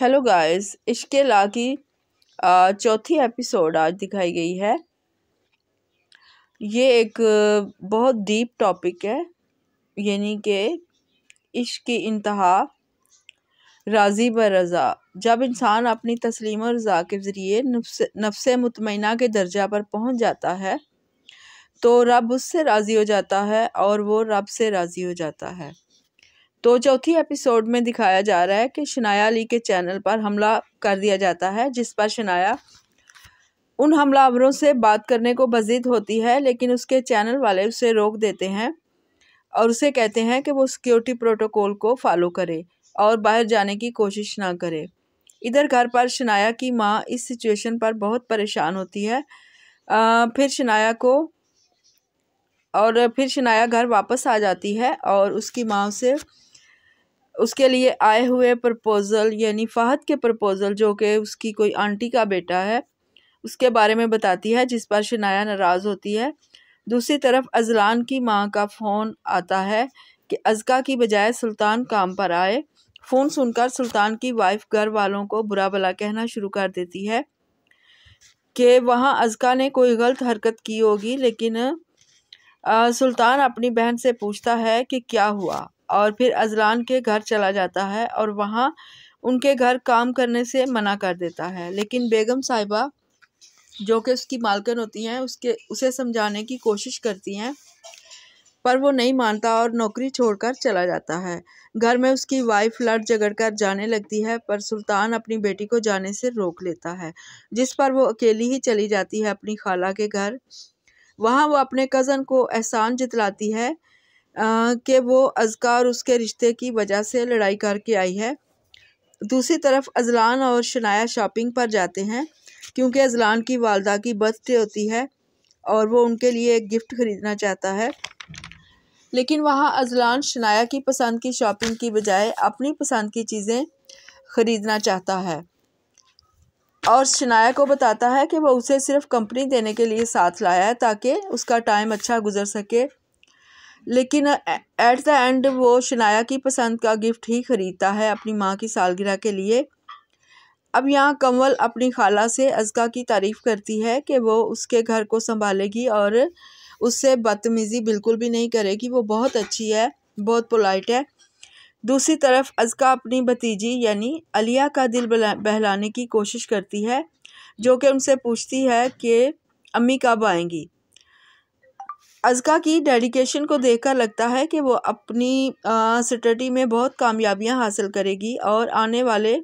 hello guys इश्क ला की चौथी एपिसोड आज दिखाई गई है ये एक बहुत डीप टॉपिक है यानी कि इश्क की इंतहा राजी ब रज़ा जब इंसान अपनी तस्लीम और रज़ा के ज़रिए नफ्स मुतमना के दर्जा पर पहुंच जाता है तो रब उससे राज़ी हो जाता है और वो रब से राज़ी हो जाता है तो चौथी एपिसोड में दिखाया जा रहा है कि शनाया अली के चैनल पर हमला कर दिया जाता है जिस पर शनाया उन हमलावरों से बात करने को बजिद होती है लेकिन उसके चैनल वाले उसे रोक देते हैं और उसे कहते हैं कि वो सिक्योरिटी प्रोटोकॉल को फॉलो करे और बाहर जाने की कोशिश ना करे इधर घर पर शनाया की माँ इस सिचुएशन पर बहुत परेशान होती है आ, फिर शनाया को और फिर शनाया घर वापस आ जाती है और उसकी माँ उसे उसके लिए आए हुए प्रपोज़ल यानी फ़हद के प्रपोज़ल जो कि उसकी कोई आंटी का बेटा है उसके बारे में बताती है जिस पर शनाया नाराज़ होती है दूसरी तरफ अजलान की माँ का फ़ोन आता है कि अजका की बजाय सुल्तान काम पर आए फ़ोन सुनकर सुल्तान की वाइफ घर वालों को बुरा भला कहना शुरू कर देती है कि वहाँ अजका ने कोई गलत हरकत की होगी लेकिन आ, सुल्तान अपनी बहन से पूछता है कि क्या हुआ और फिर अजलान के घर चला जाता है और वहाँ उनके घर काम करने से मना कर देता है लेकिन बेगम साहिबा जो कि उसकी मालकन होती हैं उसके उसे समझाने की कोशिश करती हैं पर वो नहीं मानता और नौकरी छोड़कर चला जाता है घर में उसकी वाइफ लड़ झगड़ कर जाने लगती है पर सुल्तान अपनी बेटी को जाने से रोक लेता है जिस पर वो अकेली ही चली जाती है अपनी खाला के घर वहाँ वो अपने कज़न को एहसान जितलाती है कि वो अजका और उसके रिश्ते की वजह से लड़ाई करके आई है दूसरी तरफ अजलान और शनाया शॉपिंग पर जाते हैं क्योंकि अजलान की वालदा की बर्थडे होती है और वो उनके लिए एक गिफ्ट ख़रीदना चाहता है लेकिन वहाँ अजलान शनाया की पसंद की शॉपिंग की बजाय अपनी पसंद की चीज़ें ख़रीदना चाहता है और शनाया को बताता है कि वह उसे सिर्फ कंपनी देने के लिए साथ लाया है ताकि उसका टाइम अच्छा गुजर सके लेकिन एट द एंड वो शनाया की पसंद का गिफ्ट ही ख़रीदता है अपनी माँ की सालगिरह के लिए अब यहाँ कंवल अपनी खाला से अजका की तारीफ़ करती है कि वो उसके घर को संभालेगी और उससे बदतमीज़ी बिल्कुल भी नहीं करेगी वो बहुत अच्छी है बहुत पोलाइट है दूसरी तरफ अजका अपनी भतीजी यानी अलिया का दिल बहलाने की कोशिश करती है जो कि उनसे पूछती है कि अम्मी कब आएंगी अजका की डेडिकेशन को देखकर लगता है कि वो अपनी स्टडी में बहुत कामयाबियां हासिल करेगी और आने वाले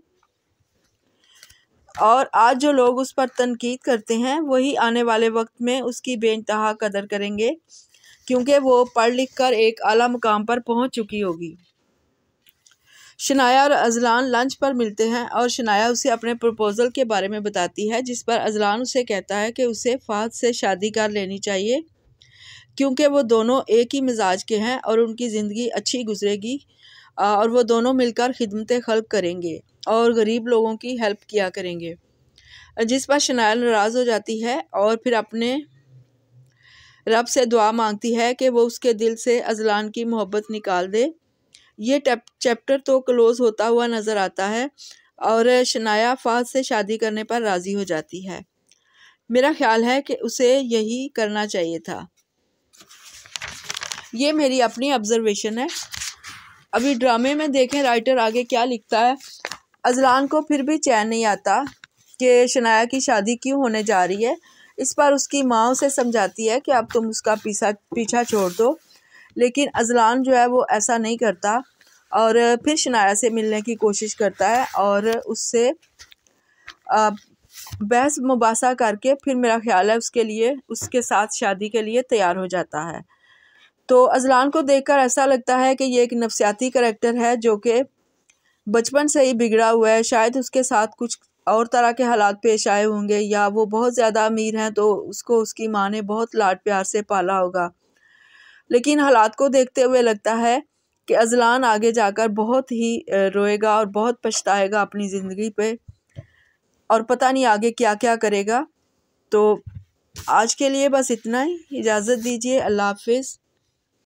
और आज जो लोग उस पर तनकीद करते हैं वही आने वाले वक्त में उसकी बेानतहा कदर करेंगे क्योंकि वो पढ़ लिख कर एक अला मुकाम पर पहुंच चुकी होगी शनाया और अजलान लंच पर मिलते हैं और शनाया उसे अपने प्रपोज़ल के बारे में बताती है जिस पर अजलान उसे कहता है कि उसे फात से शादी कर लेनी चाहिए क्योंकि वो दोनों एक ही मिजाज के हैं और उनकी ज़िंदगी अच्छी गुजरेगी और वो दोनों मिलकर खिदमत खल्क करेंगे और गरीब लोगों की हेल्प किया करेंगे जिस पर शनाइल नाराज़ हो जाती है और फिर अपने रब से दुआ मांगती है कि वो उसके दिल से अजलान की मोहब्बत निकाल दे ये चैप्टर तो क्लोज़ होता हुआ नज़र आता है और शनाया फाज से शादी करने पर राज़ी हो जाती है मेरा ख्याल है कि उसे यही करना चाहिए था ये मेरी अपनी ऑब्ज़रवेशन है अभी ड्रामे में देखें राइटर आगे क्या लिखता है अजलान को फिर भी चैन नहीं आता कि शनाया की शादी क्यों होने जा रही है इस पर उसकी माँ उसे समझाती है कि अब तुम उसका पीछा पीछा छोड़ दो लेकिन अजलान जो है वो ऐसा नहीं करता और फिर शनाया से मिलने की कोशिश करता है और उससे बहस मुबासा करके फिर मेरा ख्याल है उसके लिए उसके साथ शादी के लिए तैयार हो जाता है तो अजलान को देखकर ऐसा लगता है कि ये एक नफसियाती करेक्टर है जो कि बचपन से ही बिगड़ा हुआ है शायद उसके साथ कुछ और तरह के हालात पेश आए होंगे या वो बहुत ज़्यादा अमीर हैं तो उसको उसकी माँ ने बहुत लाड प्यार से पाला होगा लेकिन हालात को देखते हुए लगता है कि अजलान आगे जाकर बहुत ही रोएगा और बहुत पछताएगा अपनी ज़िंदगी पे और पता नहीं आगे क्या क्या करेगा तो आज के लिए बस इतना ही इजाज़त दीजिए अल्लाह हाफिज़